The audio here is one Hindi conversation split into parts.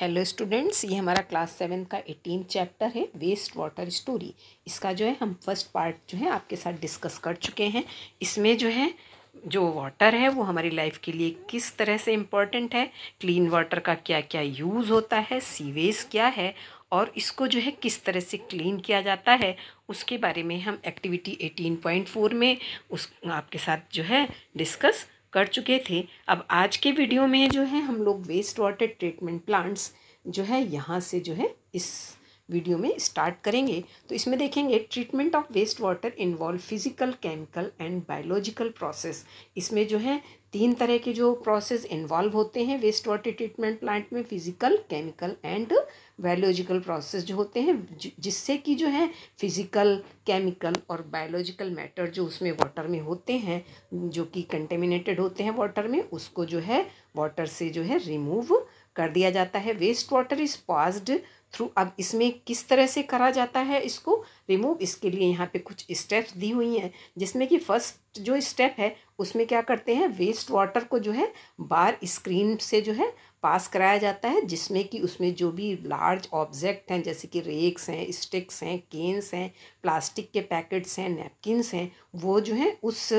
हेलो स्टूडेंट्स ये हमारा क्लास सेवन का एटीन चैप्टर है वेस्ट वाटर स्टोरी इसका जो है हम फर्स्ट पार्ट जो है आपके साथ डिस्कस कर चुके हैं इसमें जो है जो वाटर है वो हमारी लाइफ के लिए किस तरह से इम्पॉर्टेंट है क्लीन वाटर का क्या क्या यूज़ होता है सीवेज क्या है और इसको जो है किस तरह से क्लीन किया जाता है उसके बारे में हम एक्टिविटी एटीन पॉइंट फोर में उस आपके साथ जो है डिस्कस कर चुके थे अब आज के वीडियो में जो है हम लोग वेस्ट वाटर ट्रीटमेंट प्लांट्स जो है यहाँ से जो है इस वीडियो में स्टार्ट करेंगे तो इसमें देखेंगे treatment of waste water involve physical chemical and biological process इसमें जो है तीन तरह के जो प्रोसेस इन्वॉल्व होते हैं वेस्ट वाटर ट्रीटमेंट प्लांट में physical chemical and biological process जो होते हैं जिससे कि जो है फिजिकल केमिकल और बायोलॉजिकल मैटर जो उसमें वाटर में होते हैं जो कि कंटेमिनेटेड होते हैं वाटर में उसको जो है वाटर से जो है रिमूव कर दिया जाता है waste water is passed through अब इसमें किस तरह से करा जाता है इसको रिमूव इसके लिए यहाँ पे कुछ स्टेप्स दी हुई हैं जिसमें कि फर्स्ट जो स्टेप है उसमें क्या करते हैं वेस्ट वाटर को जो है बार स्क्रीन से जो है पास कराया जाता है जिसमें कि उसमें जो भी लार्ज ऑब्जेक्ट हैं जैसे कि रेक्स हैं स्टिक्स हैं केन्स हैं प्लास्टिक के पैकेट्स हैं नैपकिनस हैं वो जो हैं उस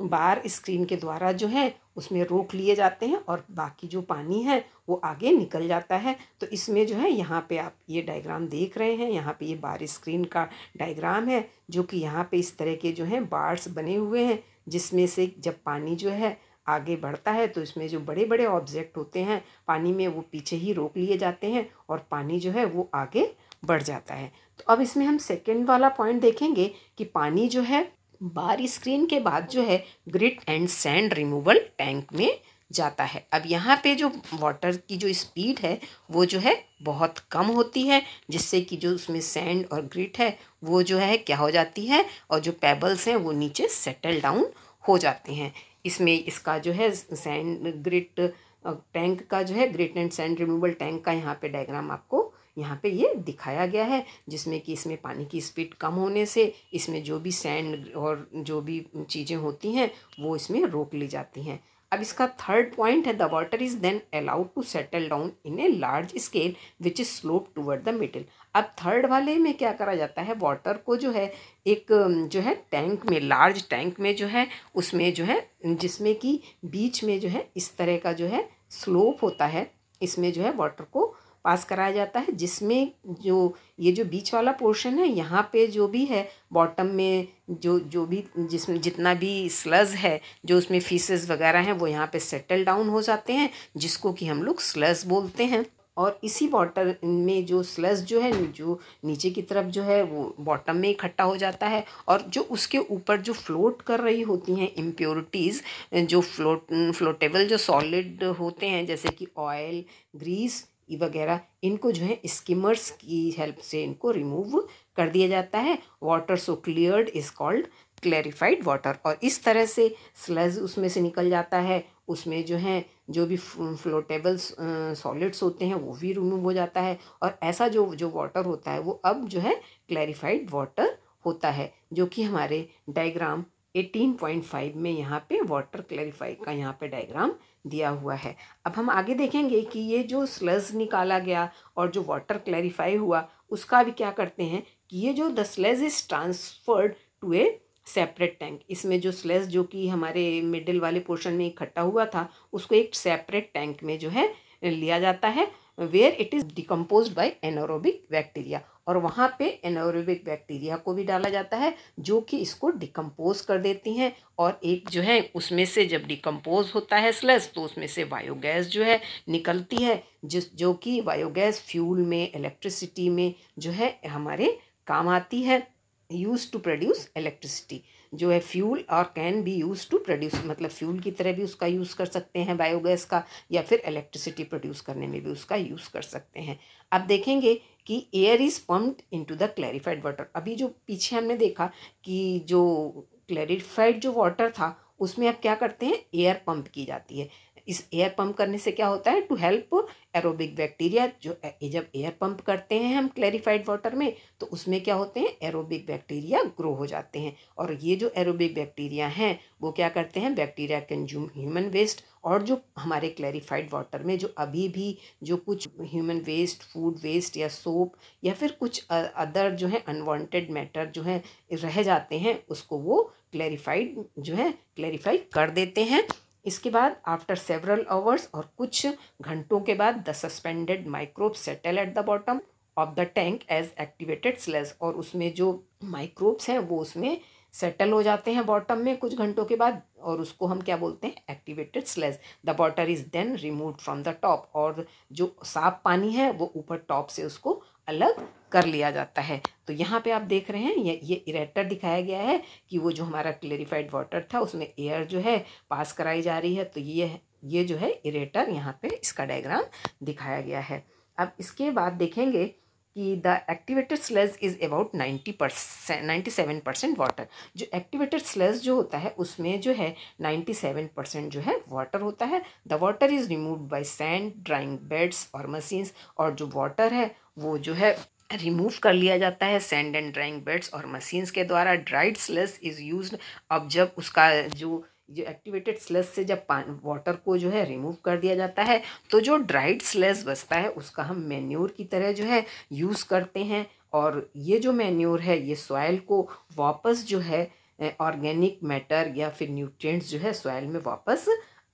बार स्क्रीन के द्वारा जो है उसमें रोक लिए जाते हैं और बाकी जो पानी है वो आगे निकल जाता है तो इसमें जो है यहाँ पे आप ये डायग्राम देख रहे हैं यहाँ पे ये बार स्क्रीन का डायग्राम है जो कि यहाँ पे इस तरह के जो हैं बार्स बने हुए हैं जिसमें से जब पानी जो है आगे बढ़ता है तो इसमें जो बड़े बड़े ऑब्जेक्ट होते हैं पानी में वो पीछे ही रोक लिए जाते हैं और पानी जो है वो आगे बढ़ जाता है तो अब इसमें हम सेकेंड वाला पॉइंट देखेंगे कि पानी जो है बार स्क्रीन के बाद जो है grit and sand removal tank में जाता है अब यहाँ पे जो वाटर की जो स्पीड है वो जो है बहुत कम होती है जिससे कि जो उसमें सैंड और ग्रिट है वो जो है क्या हो जाती है और जो पेबल्स हैं वो नीचे सेटल डाउन हो जाते हैं इसमें इसका जो है सैंड ग्रिट टैंक का जो है grit and sand removal tank का यहाँ पे डायग्राम आपको यहाँ पे ये दिखाया गया है जिसमें कि इसमें पानी की स्पीड कम होने से इसमें जो भी सैंड और जो भी चीज़ें होती हैं वो इसमें रोक ली जाती हैं अब इसका थर्ड पॉइंट है the water is then allowed to settle down in a large scale which is slope toward the middle अब थर्ड वाले में क्या करा जाता है वाटर को जो है एक जो है टैंक में लार्ज टैंक में जो है उसमें जो है जिसमें कि बीच में जो है इस तरह का जो है स्लोप होता है इसमें जो है वाटर को पास कराया जाता है जिसमें जो ये जो बीच वाला पोर्शन है यहाँ पे जो भी है बॉटम में जो जो भी जिसमें जितना भी स्लज है जो उसमें फीसेस वगैरह हैं वो यहाँ पे सेटल डाउन हो जाते हैं जिसको कि हम लोग स्लज बोलते हैं और इसी वाटर में जो स्लज जो है जो नीचे की तरफ जो है वो बॉटम में इकट्ठा हो जाता है और जो उसके ऊपर जो फ्लोट कर रही होती हैं इम्प्योरिटीज़ जो फ्लोट फ्लोटेबल जो सॉलिड होते हैं जैसे कि ऑयल ग्रीस वगैरह इनको जो है स्किमर्स की हेल्प से इनको रिमूव कर दिया जाता है water so cleared is called clarified water और इस तरह से स्लज उसमें से निकल जाता है उसमें जो है जो भी फ्लोटेबल्स सॉलिड्स होते हैं वो भी रिमूव हो जाता है और ऐसा जो जो वाटर होता है वो अब जो है क्लैरिफाइड वाटर होता है जो कि हमारे डायग्राम 18.5 में यहाँ पे वाटर क्लैरिफाई का यहाँ पे डायग्राम दिया हुआ है अब हम आगे देखेंगे कि ये जो स्लज निकाला गया और जो वाटर क्लैरिफाई हुआ उसका भी क्या करते हैं कि ये जो the sludge is transferred to a separate tank इसमें जो स्लेज जो कि हमारे मिडिल वाले पोर्शन में इकट्ठा हुआ था उसको एक सेपरेट टैंक में जो है लिया जाता है where it is decompose by anaerobic bacteria और वहाँ पे एनोरोबिक बैक्टीरिया को भी डाला जाता है जो कि इसको डिकम्पोज कर देती हैं और एक जो है उसमें से जब डिकम्पोज होता है स्लस तो उसमें से बायोगैस जो है निकलती है जिस जो कि बायोगैस फ्यूल में इलेक्ट्रिसिटी में जो है हमारे काम आती है यूज़ टू प्रोड्यूस इलेक्ट्रिसिटी जो है फ्यूल और कैन भी यूज़ टू प्रोड्यूस मतलब फ्यूल की तरह भी उसका यूज़ कर सकते हैं बायोगैस का या फिर इलेक्ट्रिसिटी प्रोड्यूस करने में भी उसका यूज़ कर सकते हैं अब देखेंगे कि air is pumped into the clarified water अभी जो पीछे हमने देखा कि जो क्लैरिफाइड जो वाटर था उसमें अब क्या करते हैं एयर पंप की जाती है इस एयर पंप करने से क्या होता है टू हेल्प एरोबिक बैक्टीरिया जो जब एयर पंप करते हैं हम क्लैरिफाइड वाटर में तो उसमें क्या होते हैं एरोबिक बैक्टीरिया ग्रो हो जाते हैं और ये जो एरोबिक बैक्टीरिया हैं वो क्या करते हैं बैक्टीरिया कंज्यूम ह्यूमन वेस्ट और जो हमारे क्लैरिफाइड वाटर में जो अभी भी जो कुछ ह्यूमन वेस्ट फूड वेस्ट या सोप या फिर कुछ अदर जो है अनवांटेड मैटर जो है रह जाते हैं उसको वो क्लैरिफाइड जो है क्लैरिफाई कर देते हैं इसके बाद आफ्टर सेवरल आवर्स और कुछ घंटों के बाद the suspended microbe settle at the bottom of the tank as activated sludge और उसमें जो माइक्रोब्स हैं वो उसमें सेटल हो जाते हैं बॉटम में कुछ घंटों के बाद और उसको हम क्या बोलते हैं activated sludge the water is then remove from the top और जो साफ पानी है वो ऊपर टॉप से उसको अलग कर लिया जाता है तो यहाँ पे आप देख रहे हैं ये ये इरेटर दिखाया गया है कि वो जो हमारा क्लेरिफाइड वाटर था उसमें एयर जो है पास कराई जा रही है तो ये ये जो है इरेटर यहाँ पे इसका डायग्राम दिखाया गया है अब इसके बाद देखेंगे कि the activated sludge is about ninety percent ninety seven percent water जो एक्टिवेटेड स्लेज जो होता है उसमें जो है नाइन्टी सेवन परसेंट जो है वाटर होता है the water is remove by sand drying beds और मशीन्स और जो वाटर है वो जो है रिमूव कर लिया जाता है सैंड एंड ड्राइंग बेड्स और मशीन्स के द्वारा ड्राइड स्लेज इज़ यूज अब जब उसका जो जो एक्टिवेटेड स्लेस से जब वाटर को जो है रिमूव कर दिया जाता है तो जो ड्राइड स्लेस बचता है उसका हम मेन्योर की तरह जो है यूज़ करते हैं और ये जो मेन्योर है ये सॉयल को वापस जो है ऑर्गेनिक मैटर या फिर न्यूट्रिएंट्स जो है सॉयल में वापस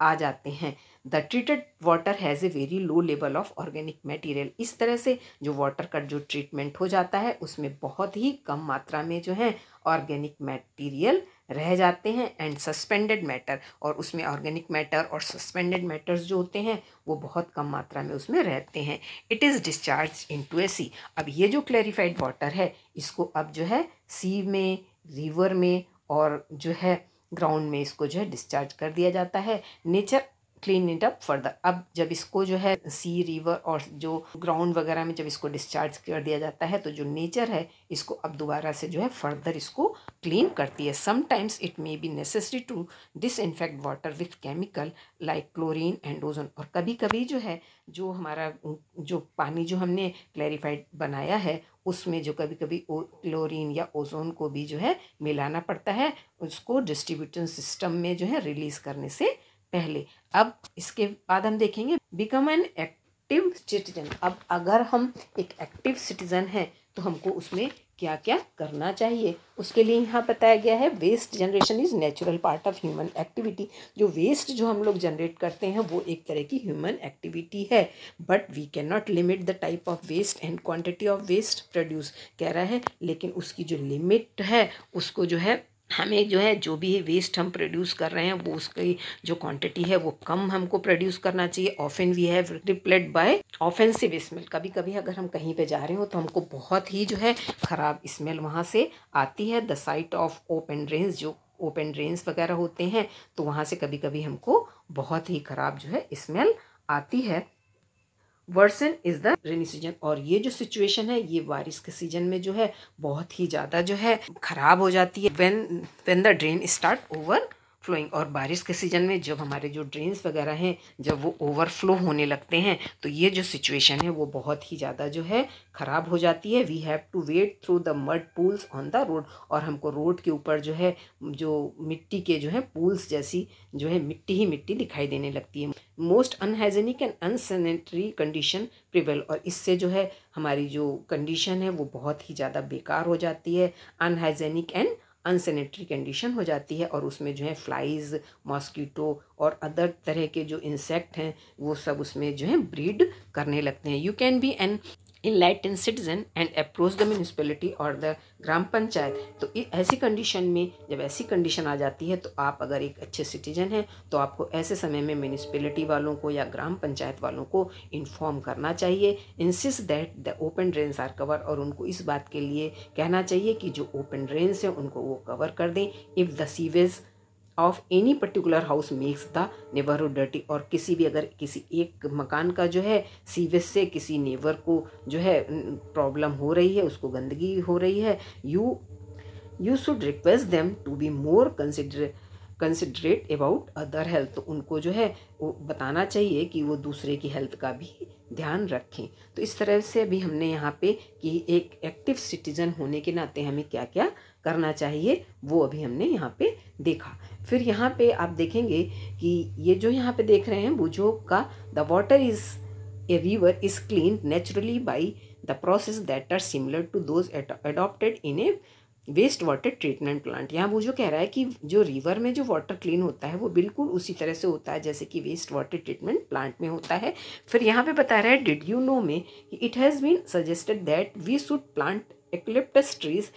आ जाते हैं the treated water has a very low level of organic material इस तरह से जो वाटर का जो ट्रीटमेंट हो जाता है उसमें बहुत ही कम मात्रा में जो है ऑर्गेनिक मटेरियल रह जाते हैं एंड सस्पेंडेड मैटर और उसमें ऑर्गेनिक मैटर और सस्पेंडेड मैटर्स जो होते हैं वो बहुत कम मात्रा में उसमें रहते हैं it is discharge into a sea अब ये जो क्लैरिफाइड वाटर है इसको अब जो है सी में रिवर में और जो है ग्राउंड में इसको जो है डिस्चार्ज कर दिया जाता है nature clean it up further अब जब इसको जो है सी रिवर और जो ग्राउंड वगैरह में जब इसको डिस्चार्ज कर दिया जाता है तो जो नेचर है इसको अब दोबारा से जो है फर्दर इसको क्लीन करती है sometimes it may be necessary to disinfect water with chemical like chlorine and ozone और कभी कभी जो है जो हमारा जो पानी जो हमने क्लैरिफाइड बनाया है उसमें जो कभी कभी क्लोरीन या ओजोन को भी जो है मिलाना पड़ता है उसको डिस्ट्रीब्यूशन सिस्टम में जो है रिलीज़ करने से पहले अब इसके बाद हम देखेंगे बिकम एन एक्टिव सिटीजन अब अगर हम एक एक्टिव सिटीजन हैं तो हमको उसमें क्या क्या करना चाहिए उसके लिए यहाँ बताया गया है waste generation is natural part of human activity जो वेस्ट जो हम लोग जनरेट करते हैं वो एक तरह की ह्यूमन एक्टिविटी है but we can not limit the type of waste and quantity of waste produce कह रहा है लेकिन उसकी जो लिमिट है उसको जो है हमें जो है जो भी वेस्ट हम प्रोड्यूस कर रहे हैं वो उसकी जो क्वांटिटी है वो कम हमको प्रोड्यूस करना चाहिए often we have repelled by offensive smell कभी कभी अगर हम कहीं पे जा रहे हो तो हमको बहुत ही जो है ख़राब स्मेल वहाँ से आती है the sight of open drains जो ओपन ड्रेन्स वगैरह होते हैं तो वहाँ से कभी कभी हमको बहुत ही ख़राब जो है स्मेल आती है worsen is the rainy season और ये जो सिचुएशन है ये बारिश के सीजन में जो है बहुत ही ज़्यादा जो है ख़राब हो जाती है when when the drain start overflowing और बारिश के सीज़न में जब हमारे जो ड्रेन्स वगैरह हैं जब वो ओवरफ्लो होने लगते हैं तो ये जो सिचुएशन है वो बहुत ही ज़्यादा जो है ख़राब हो जाती है we have to wade through the mud pools on the road और हमको रोड के ऊपर जो है जो मिट्टी के जो है पूल्स जैसी जो है मिट्टी ही मिट्टी दिखाई देने लगती है most unhygienic and unsanitary condition prevail और इससे जो है हमारी जो कंडीशन है वो बहुत ही ज़्यादा बेकार हो जाती है अनहाइजेनिक एंड अनसेनेटरी कंडीशन हो जाती है और उसमें जो है फ्लाइज़ मॉस्कीटो और अदर तरह के जो इंसेक्ट हैं वो सब उसमें जो है ब्रीड करने लगते हैं you can be an enlightened citizen and approach the municipality और द ग्राम पंचायत तो ऐसी कंडीशन में जब ऐसी कंडीशन आ जाती है तो आप अगर एक अच्छे सिटीजन हैं तो आपको ऐसे समय में म्यूनिसपैलिटी वालों को या ग्राम पंचायत वालों को इन्फॉर्म करना चाहिए insist that the open drains are cover और उनको इस बात के लिए कहना चाहिए कि जो ओपन ड्रेन्स हैं उनको वो कवर कर दें if the sewage of any particular house makes the neighbourhood dirty और किसी भी अगर किसी एक मकान का जो है सीवेज से किसी नेबर को जो है प्रॉब्लम हो रही है उसको गंदगी हो रही है you you should request them to be more consider considerate about other health तो उनको जो है वो बताना चाहिए कि वो दूसरे की हेल्थ का भी ध्यान रखें तो इस तरह से अभी हमने यहाँ पे कि एक एक्टिव सिटीजन होने के नाते हमें क्या क्या करना चाहिए वो अभी हमने यहाँ पे देखा फिर यहाँ पे आप देखेंगे कि ये जो यहाँ पे देख रहे हैं बुझो का the water is a river is clean naturally by the process that are similar to those adopted in a waste water treatment plant यहाँ वो जो कह रहा है कि जो रिवर में जो वाटर क्लीन होता है वो बिल्कुल उसी तरह से होता है जैसे कि वेस्ट वाटर ट्रीटमेंट प्लांट में होता है फिर यहाँ पे बता रहा है डिड यू नो में it has been suggested that we should plant eucalyptus trees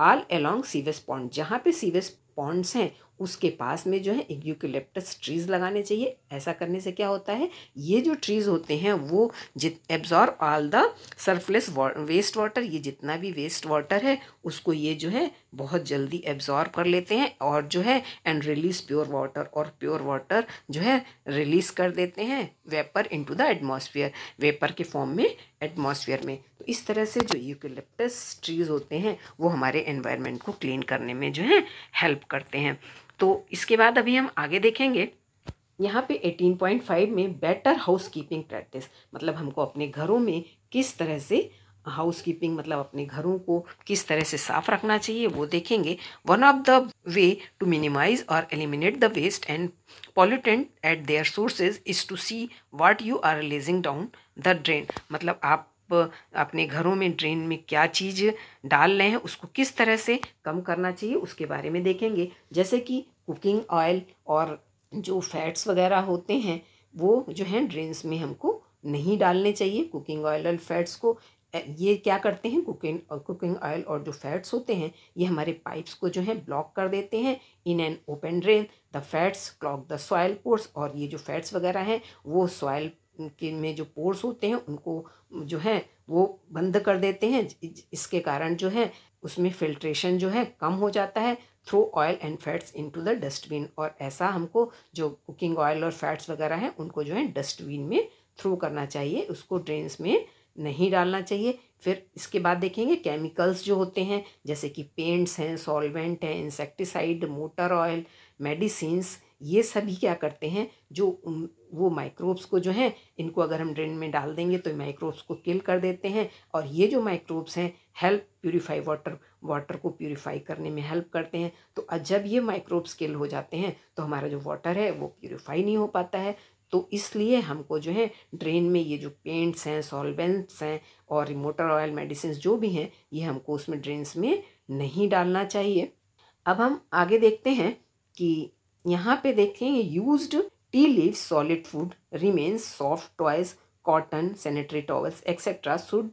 all along sewage pond जहाँ पे सीवेज पॉन्ड्स हैं उसके पास में जो है एक यूकिलिप्टस ट्रीज़ लगाने चाहिए ऐसा करने से क्या होता है ये जो ट्रीज़ होते हैं वो जित absorb all the surplus waste water ये जितना भी वेस्ट वाटर है उसको ये जो है बहुत जल्दी एब्जॉर्व कर लेते हैं और जो है एंड रिलीज़ प्योर वाटर और प्योर वाटर जो है रिलीज़ कर देते हैं vapour into the atmosphere vapour के फॉर्म में एटमॉस्फेयर में तो इस तरह से जो यूकिलिप्टस ट्रीज़ होते हैं वो हमारे एनवायरनमेंट को क्लीन करने में जो है हेल्प करते हैं तो इसके बाद अभी हम आगे देखेंगे यहाँ पे 18.5 में बेटर हाउस कीपिंग प्रैक्टिस मतलब हमको अपने घरों में किस तरह से हाउस कीपिंग मतलब अपने घरों को किस तरह से साफ रखना चाहिए वो देखेंगे one of the way to minimise और eliminate the waste and pollutant at their sources is to see what you are releasing down the drain मतलब आप आप अपने घरों में ड्रेन में क्या चीज़ डाल रहे हैं उसको किस तरह से कम करना चाहिए उसके बारे में देखेंगे जैसे कि कुकिंग ऑयल और जो फैट्स वगैरह होते हैं वो जो हैं ड्रेन्स में हमको नहीं डालने चाहिए कुकिंग ऑयल और फैट्स को ये क्या करते हैं कुकिंग और कुकिंग ऑयल और जो फैट्स होते हैं ये हमारे पाइप्स को जो है ब्लॉक कर देते हैं in an open drain the fats clog the soil pores और ये जो फैट्स वगैरह हैं वो सॉयल के में जो पोर्स होते हैं उनको जो है वो बंद कर देते हैं इसके कारण जो है उसमें फिल्ट्रेशन जो है कम हो जाता है throw oil and fats into the dustbin और ऐसा हमको जो कुकिंग ऑयल और फैट्स वगैरह हैं उनको जो है डस्टबिन में थ्रो करना चाहिए उसको ड्रेन्स में नहीं डालना चाहिए फिर इसके बाद देखेंगे केमिकल्स जो होते हैं जैसे कि पेंट्स हैं सॉल्वेंट हैं इंसेक्टिसाइड मोटर ऑयल मेडिसिन ये सभी क्या करते हैं जो वो माइक्रोब्स को जो हैं इनको अगर हम ड्रेन में डाल देंगे तो माइक्रोब्स को किल कर देते हैं और ये जो माइक्रोब्स हैं हेल्प प्यूरीफाई वाटर वाटर को प्यूरीफाई करने में हेल्प करते हैं तो जब ये माइक्रोब्स किल हो जाते हैं तो हमारा जो वाटर है वो प्यूरीफाई नहीं हो पाता है तो इसलिए हमको जो है ड्रेन में ये जो पेंट्स हैं सॉल्वेंट्स हैं और मोटर ऑयल मेडिसिन जो भी हैं ये हमको उसमें ड्रेन्स में नहीं डालना चाहिए अब हम आगे देखते हैं कि यहाँ पे देखें used tea leave solid food remains soft toys cotton sanitary towels etcetera should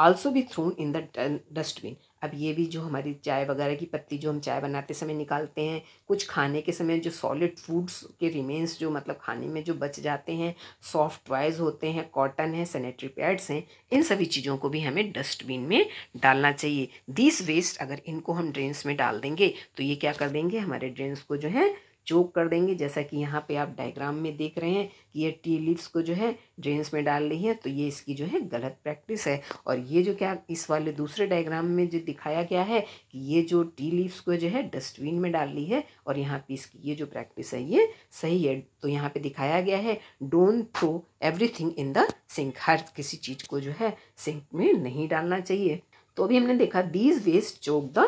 also भी थ्रोन इन द डस्टबिन अब ये भी जो हमारी चाय वगैरह की पत्ती जो हम चाय बनाते समय निकालते हैं कुछ खाने के समय जो सॉलिड फूड्स के रिमेन्स जो मतलब खाने में जो बच जाते हैं सॉफ्ट टॉयज़ होते हैं कॉटन है सैनिटरी पैड्स हैं इन सभी चीज़ों को भी हमें डस्टबिन में डालना चाहिए दिस वेस्ट अगर इनको हम ड्रेन्स में डाल देंगे तो ये क्या कर देंगे हमारे ड्रेन्स को जो है चोक कर देंगे जैसा कि यहाँ पे आप डायग्राम में देख रहे हैं कि ये टी लीव्स को जो है ड्रेन्स में डाल रही है तो ये इसकी जो है गलत प्रैक्टिस है और ये जो क्या इस वाले दूसरे डायग्राम में जो दिखाया गया है कि ये जो टी लीव्स को जो है डस्टबिन में डाल रही है और यहाँ पे इसकी ये जो प्रैक्टिस है ये सही है तो यहाँ पे दिखाया गया है don't throw every in the sink हर किसी चीज़ को जो है सिंक में नहीं डालना चाहिए तो अभी हमने देखा these waste choke the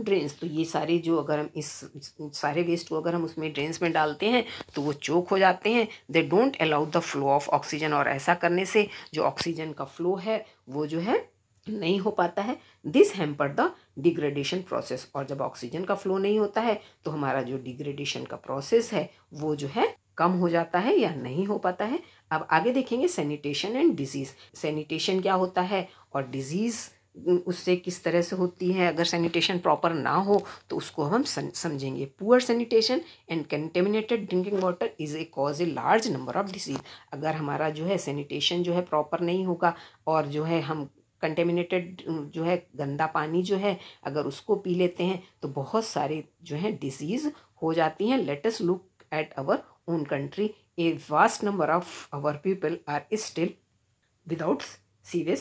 drains तो ये सारे जो अगर हम इस सारे वेस्ट को अगर हम उसमें ड्रेन्स में डालते हैं तो वो चोक हो जाते हैं they don't allow the flow of oxygen और ऐसा करने से जो ऑक्सीजन का फ्लो है वो जो है नहीं हो पाता है this hamper the degradation process और जब ऑक्सीजन का फ्लो नहीं होता है तो हमारा जो डिग्रेडेशन का प्रोसेस है वो जो है कम हो जाता है या नहीं हो पाता है अब आगे देखेंगे सैनिटेशन एंड डिजीज़ सैनिटेशन क्या होता है और डिजीज़ उससे किस तरह से होती है अगर सैनिटेशन प्रॉपर ना हो तो उसको हम समझेंगे poor sanitation and contaminated drinking water is a cause a large number of disease अगर हमारा जो है सैनिटेशन जो है प्रॉपर नहीं होगा और जो है हम कंटेमिनेटेड जो है गंदा पानी जो है अगर उसको पी लेते हैं तो बहुत सारे जो है डिजीज हो जाती हैं let's look at our own country a vast number of our people are still without sewage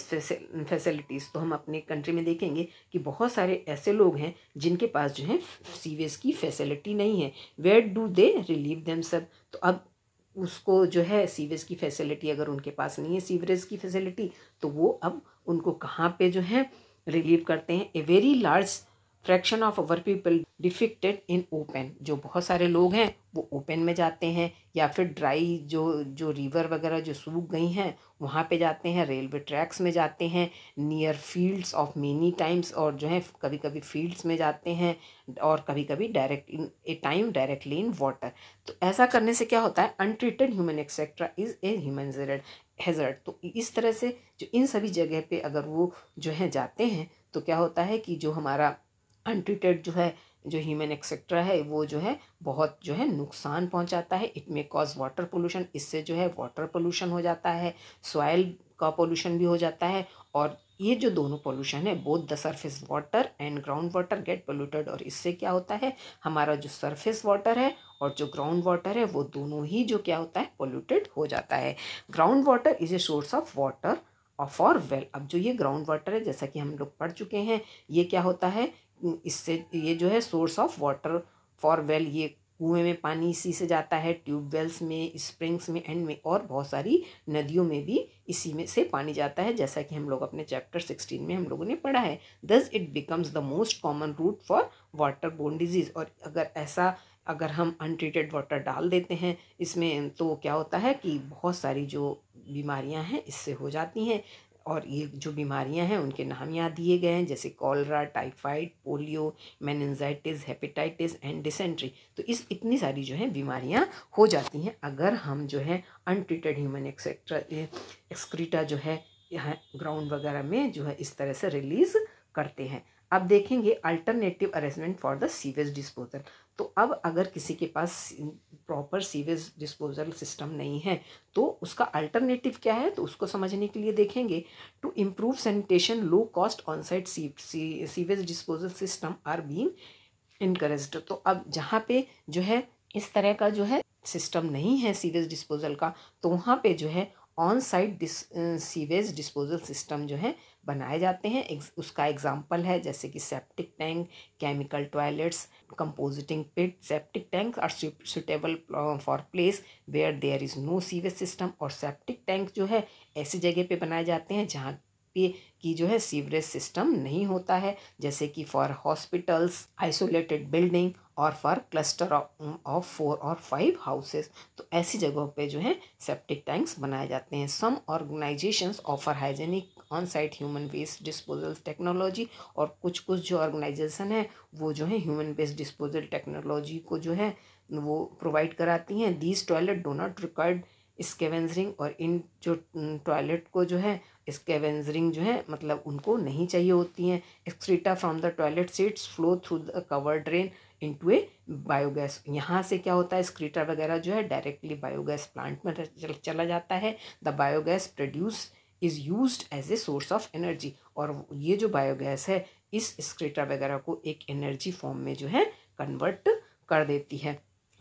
facilities तो हम अपने कंट्री में देखेंगे कि बहुत सारे ऐसे लोग हैं जिनके पास जो है सीवेज की फैसिलिटी नहीं है where do they relieve themselves तो अब उसको जो है सीवेज की फैसिलिटी अगर उनके पास नहीं है सीवरेज की फैसिलिटी तो वो अब उनको कहाँ पे जो है रिलीव करते हैं a very large fraction of our people defecated in open जो बहुत सारे लोग हैं वो ओपन में जाते हैं या फिर ड्राई जो जो रिवर वगैरह जो सूख गई हैं वहाँ पे जाते हैं रेलवे ट्रैक्स में जाते हैं near fields of many times और जो है कभी कभी फील्ड्स में जाते हैं और कभी कभी direct in a time directly in water तो ऐसा करने से क्या होता है untreated human excreta is a human जेरेड हैज़र्ड तो इस तरह से जो इन सभी जगह पे अगर वो जो है जाते हैं तो क्या होता है कि जो हमारा अनट्रीटेड जो है जो ह्यूमन एक्सेट्रा है वो जो है बहुत जो है नुकसान पहुंचाता है it may cause water pollution इससे जो है वाटर पोल्यूशन हो जाता है सॉयल का पोल्यूशन भी हो जाता है और ये जो दोनों पोल्यूशन है both the surface water and ground water get polluted और इससे क्या होता है हमारा जो सरफेस वाटर है और जो ग्राउंड वाटर है वो दोनों ही जो क्या होता है पोल्यूटेड हो जाता है ground water is a source of water for well अब जो ये ग्राउंड वाटर है जैसा कि हम लोग पढ़ चुके हैं ये क्या होता है इससे ये जो है source of water for well ये कुएं में पानी इसी से जाता है ट्यूब वेल्स में स्प्रिंग्स में एंड में और बहुत सारी नदियों में भी इसी में से पानी जाता है जैसा कि हम लोग अपने चैप्टर सिक्सटीन में हम लोगों ने पढ़ा है thus it becomes the most common route for water borne disease और अगर ऐसा अगर हम अनट्रीटेड वाटर डाल देते हैं इसमें तो क्या होता है कि बहुत सारी जो बीमारियां हैं इससे हो जाती हैं और ये जो बीमारियां हैं उनके नाम यहाँ दिए गए हैं जैसे cholera typhoid polio meningitis hepatitis and dysentery तो इस इतनी सारी जो है बीमारियां हो जाती हैं अगर हम जो है अनट्रीटेड ह्यूमन एक्सेट्रा एक्सक्रीटा जो है यहाँ ग्राउंड वगैरह में जो है इस तरह से रिलीज़ करते हैं अब देखेंगे alternative arrangement for the sewage disposal तो अब अगर किसी के पास प्रॉपर सीवेज डिस्पोजल सिस्टम नहीं है तो उसका अल्टरनेटिव क्या है तो उसको समझने के लिए देखेंगे to improve sanitation low cost on side sewage disposal system are being encourage तो अब जहाँ पे जो है इस तरह का जो है सिस्टम नहीं है सीवेज डिस्पोजल का तो वहाँ पे जो है on side sewage disposal system जो है बनाए जाते हैं उसका एग्जाम्पल है जैसे कि septic tank chemical toilets composting pit septic tank are suitable for place where there is no sewage system और सेप्टिक टैंक जो है ऐसी जगह पे बनाए जाते हैं जहाँ की जो है सीवरेज सिस्टम नहीं होता है जैसे कि फॉर हॉस्पिटल्स आइसोलेटेड बिल्डिंग और फॉर क्लस्टर ऑफ फोर और फाइव हाउसेस तो ऐसी जगहों पे जो है सेप्टिक टैंक्स बनाए जाते हैं some organisations offer hygienic on site human waste disposal technology और कुछ कुछ जो ऑर्गेनाइजेशन है वो जो है ह्यूमन वेस्ट डिस्पोजल टेक्नोलॉजी को जो है वो प्रोवाइड कराती हैं these toilet do not required scavenging और इन जो टॉयलेट को जो है स्केवेंजरिंग जो है मतलब उनको नहीं चाहिए होती हैं excreta from the toilet seats flow through the cover drain into a biogas यहाँ से क्या होता है स्क्रीटा वगैरह जो है डायरेक्टली बायोगैस प्लांट में चला जाता है the biogas produce is use as a source of energy और ये जो बायोगैस है इस स्क्रीटर वगैरह को एक एनर्जी फॉर्म में जो है कन्वर्ट कर देती है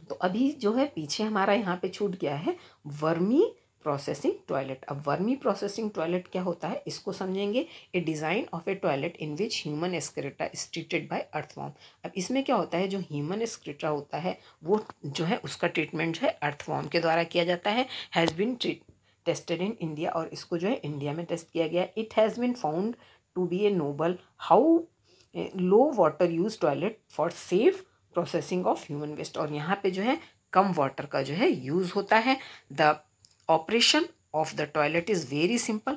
तो अभी जो है पीछे हमारा यहाँ पे छूट गया है वर्मी प्रोसेसिंग टॉयलेट अब वर्मी प्रोसेसिंग टॉयलेट क्या होता है इसको समझेंगे a design of a toilet in which human excreta is treated by worm अब इसमें क्या होता है जो ह्यूमन एस्क्रेटा होता है वो जो है उसका ट्रीटमेंट जो है अर्थवॉर्म के द्वारा किया जाता है has been treat tested in India और इसको जो है इंडिया में टेस्ट किया गया it has been found to be a noble how low water use toilet for safe processing of human waste और यहाँ पे जो है कम वाटर का जो है यूज़ होता है the operation of the toilet is very simple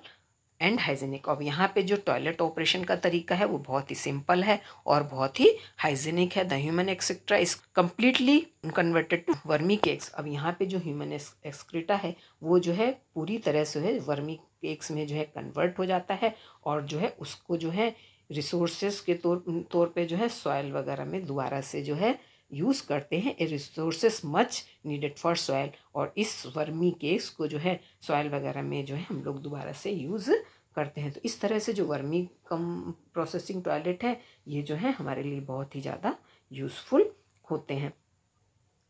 and hygienic अब यहाँ पे जो टॉयलेट ऑपरेशन का तरीका है वो बहुत ही सिंपल है और बहुत ही हाइजीनिक है the human excreta is completely converted to vermi cakes अब यहाँ पे जो ह्यूमन एक्सक्रीटा है वो जो है पूरी तरह से है वर्मी केक्स में जो है कन्वर्ट हो जाता है और जो है उसको जो है रिसोर्सेज के तौर तौर पे जो है सॉयल वगैरह में दोबारा से जो है यूज़ करते हैं resources much needed for soil और इस वर्मी केस को जो है सॉयल वगैरह में जो है हम लोग दोबारा से यूज़ करते हैं तो इस तरह से जो वर्मी कम प्रोसेसिंग टॉयलेट है ये जो है हमारे लिए बहुत ही ज़्यादा यूज़फुल होते हैं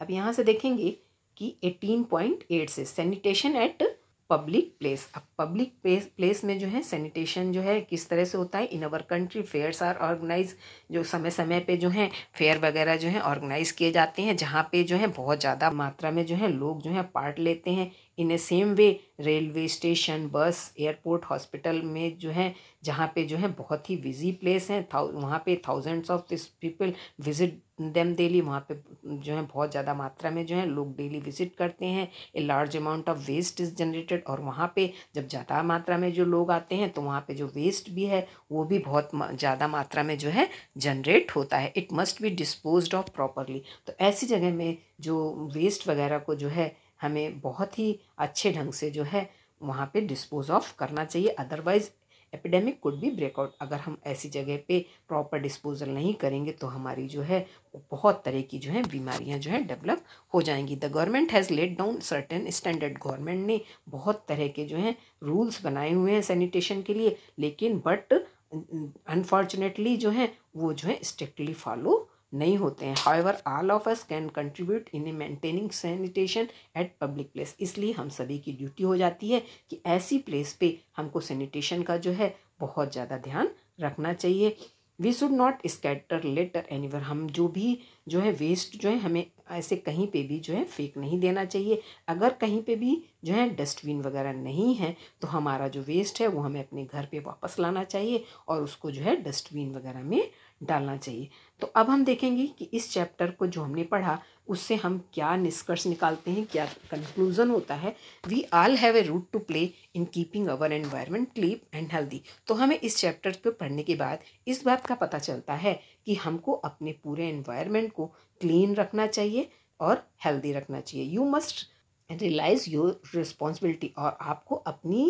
अब यहाँ से देखेंगे कि एटीन पॉइंट एट से सैनिटेशन एट पब्लिक प्लेस अब पब्लिक प्लेस में जो है सैनिटेशन जो है किस तरह से होता है in our country fairs are organise जो समय समय पे जो है फेयर वगैरह जो है ऑर्गेनाइज किए जाते हैं जहाँ पे जो है बहुत ज़्यादा मात्रा में जो है लोग जो है पार्ट लेते हैं in a same way railway station bus airport hospital में जो है जहाँ पे जो है बहुत ही बिजी प्लेस है वहाँ पे thousands of this people visit them daily वहाँ पे जो है बहुत ज़्यादा मात्रा में जो है लोग डेली विजिट करते हैं a large amount of waste is generated और वहाँ पे जब ज़्यादा मात्रा में जो लोग आते हैं तो वहाँ पे जो वेस्ट भी है वो भी बहुत ज़्यादा मात्रा में जो है जनरेट होता है it must be dispose of properly तो ऐसी जगह में जो वेस्ट वगैरह को जो है हमें बहुत ही अच्छे ढंग से जो है वहाँ पे डिस्पोज ऑफ करना चाहिए अदरवाइज एपिडेमिक कुड भी ब्रेकआउट अगर हम ऐसी जगह पे प्रॉपर डिस्पोजल नहीं करेंगे तो हमारी जो है बहुत तरह की जो है बीमारियां जो है डेवलप हो जाएंगी the government has let down certain standard government ने बहुत तरह के जो हैं रूल्स बनाए हुए हैं सैनिटेशन के लिए लेकिन बट अनफॉर्चुनेटली जो है वो जो है स्ट्रिक्टली फॉलो नहीं होते हैं ever all of us can contribute in maintaining sanitation at public place इसलिए हम सभी की ड्यूटी हो जाती है कि ऐसी प्लेस पे हमको सैनिटेशन का जो है बहुत ज़्यादा ध्यान रखना चाहिए we should not scatter litter anywhere हम जो भी जो है वेस्ट जो है हमें ऐसे कहीं पे भी जो है फेंक नहीं देना चाहिए अगर कहीं पे भी जो है डस्टबिन वगैरह नहीं है तो हमारा जो वेस्ट है वो हमें अपने घर पे वापस लाना चाहिए और उसको जो है डस्टबिन वगैरह में डालना चाहिए तो अब हम देखेंगे कि इस चैप्टर को जो हमने पढ़ा उससे हम क्या निष्कर्ष निकालते हैं क्या कंक्लूजन होता है we all have a role to play in keeping our environment clean and healthy तो हमें इस चैप्टर को पढ़ने के बाद इस बात का पता चलता है कि हमको अपने पूरे एनवायरनमेंट को क्लीन रखना चाहिए और हेल्दी रखना चाहिए you must realise your responsibility और आपको अपनी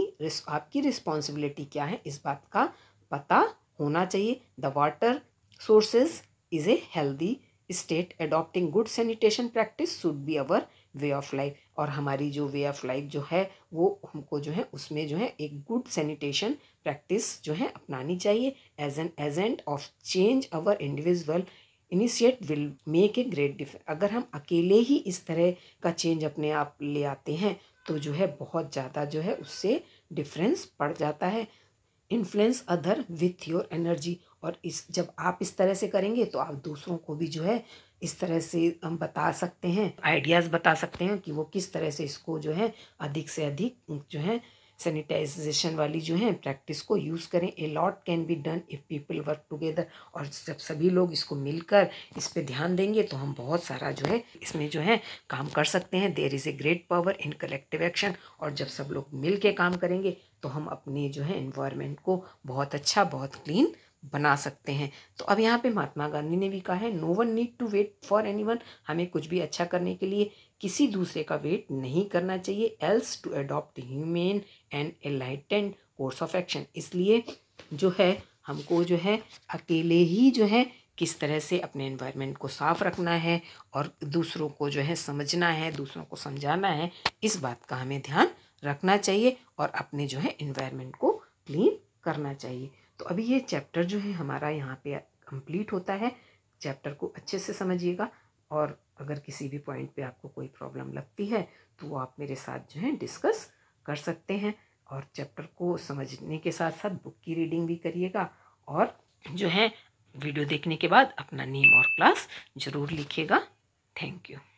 आपकी रिस्पॉन्सिबिलिटी क्या है इस बात का पता होना चाहिए the water sources is a healthy state adopting good sanitation practice should be our way of life और हमारी जो वे ऑफ लाइफ जो है वो हमको जो है उसमें जो है एक गुड सैनिटेशन प्रैक्टिस जो है अपनानी चाहिए as an agent of change our individual initiate will make a great difference अगर हम अकेले ही इस तरह का चेंज अपने आप ले आते हैं तो जो है बहुत ज़्यादा जो है उससे डिफरेंस पड़ जाता है influence other with your energy और इस जब आप इस तरह से करेंगे तो आप दूसरों को भी जो है इस तरह से हम बता सकते हैं आइडियाज़ बता सकते हैं कि वो किस तरह से इसको जो है अधिक से अधिक जो है सैनिटाइजेशन वाली जो है प्रैक्टिस को यूज़ करें a lot can be done if people work together और जब सभी लोग इसको मिलकर इस पर ध्यान देंगे तो हम बहुत सारा जो है इसमें जो है काम कर सकते हैं there is a great power in collective action और जब सब लोग मिल के काम करेंगे तो हम अपने जो है इन्वायरमेंट को बहुत अच्छा बहुत क्लीन बना सकते हैं तो अब यहाँ पे महात्मा गांधी ने भी कहा है no one need to wait for anyone हमें कुछ भी अच्छा करने के लिए किसी दूसरे का वेट नहीं करना चाहिए else to adopt humane and enlightened course of action इसलिए जो है हमको जो है अकेले ही जो है किस तरह से अपने इन्वायरमेंट को साफ़ रखना है और दूसरों को जो है समझना है दूसरों को समझाना है इस बात का हमें ध्यान रखना चाहिए और अपने जो है इन्वायरमेंट को क्लीन करना चाहिए तो अभी ये चैप्टर जो है हमारा यहाँ पे कंप्लीट होता है चैप्टर को अच्छे से समझिएगा और अगर किसी भी पॉइंट पे आपको कोई प्रॉब्लम लगती है तो वो आप मेरे साथ जो है डिस्कस कर सकते हैं और चैप्टर को समझने के साथ साथ बुक की रीडिंग भी करिएगा और जो है वीडियो देखने के बाद अपना नेम और क्लास ज़रूर लिखिएगा थैंक यू